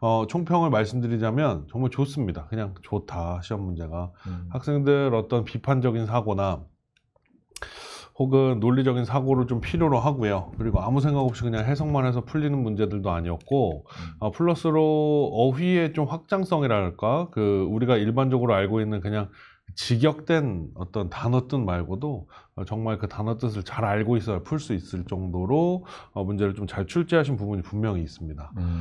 어, 총평을 말씀드리자면 정말 좋습니다. 그냥 좋다 시험 문제가 음. 학생들 어떤 비판적인 사고나 혹은 논리적인 사고를 좀 필요로 하고요. 그리고 아무 생각 없이 그냥 해석만 해서 풀리는 문제들도 아니었고, 음. 어, 플러스로 어휘의 좀 확장성이랄까, 그, 우리가 일반적으로 알고 있는 그냥 직역된 어떤 단어 뜻 말고도 어, 정말 그 단어 뜻을 잘 알고 있어야 풀 수 있을 정도로 어, 문제를 좀 잘 출제하신 부분이 분명히 있습니다. 음.